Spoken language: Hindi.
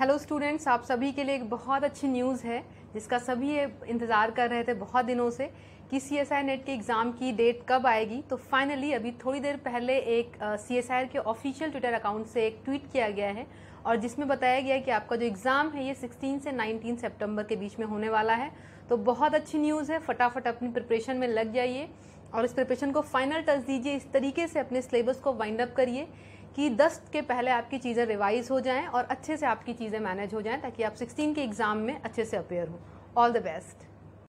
हेलो स्टूडेंट्स आप सभी के लिए एक बहुत अच्छी न्यूज़ है जिसका सभी इंतज़ार कर रहे थे बहुत दिनों से कि सी एस आई नेट के एग्ज़ाम की डेट कब आएगी तो फाइनली अभी थोड़ी देर पहले एक सी एस आई के ऑफिशियल ट्विटर अकाउंट से एक ट्वीट किया गया है और जिसमें बताया गया कि आपका जो एग्ज़ाम है ये 16 से 19 सितंबर के बीच में होने वाला है तो बहुत अच्छी न्यूज़ है फटाफट अपनी प्रिपरेशन में लग जाइए और इस प्रिपरेशन को फाइनल टच दीजिए इस तरीके से अपने सिलेबस को वाइंड अप करिए कि दस के पहले आपकी चीज़ें रिवाइज हो जाएं और अच्छे से आपकी चीज़ें मैनेज हो जाएं ताकि आप सिक्सटीन के एग्ज़ाम में अच्छे से अपेयर हो ऑल द बेस्ट